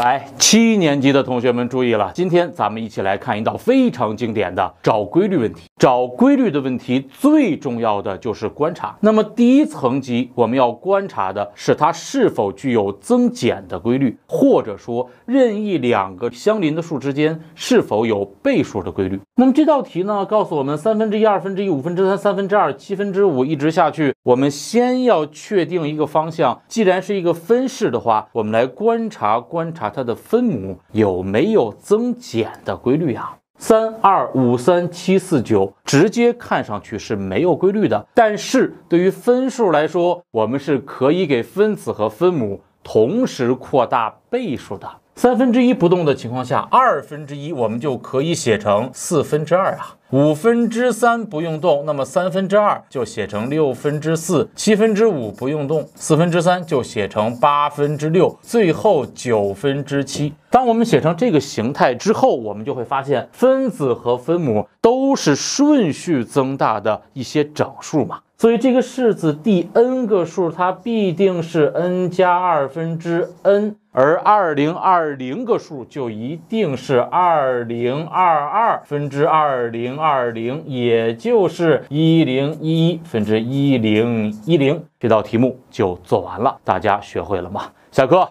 来，七年级的同学们注意了，今天咱们一起来看一道非常经典的找规律问题。找规律的问题最重要的就是观察。那么第一层级，我们要观察的是它是否具有增减的规律，或者说任意两个相邻的数之间是否有倍数的规律。那么这道题呢，告诉我们三分之一、二分之一、五分之三、三分之二、七分之五，一直下去。我们先要确定一个方向，既然是一个分式的话，我们来观察观察。它的分母有没有增减的规律呀？三二五三七四九，直接看上去是没有规律的。但是对于分数来说，我们是可以给分子和分母同时扩大倍数的。三分之一不动的情况下，二分之一我们就可以写成四分之二啊。五分之三不用动，那么三分之二就写成六分之四。七分之五不用动，四分之三就写成八分之六。最后九分之七。当我们写成这个形态之后，我们就会发现分子和分母都是顺序增大的一些整数嘛。所以这个式子第 n 个数，它必定是 n 加二分之 n，而二零二零个数就一定是二零二二分之二零二零，也就是一零一分之一零一零。这道题目就做完了，大家学会了吗？下课。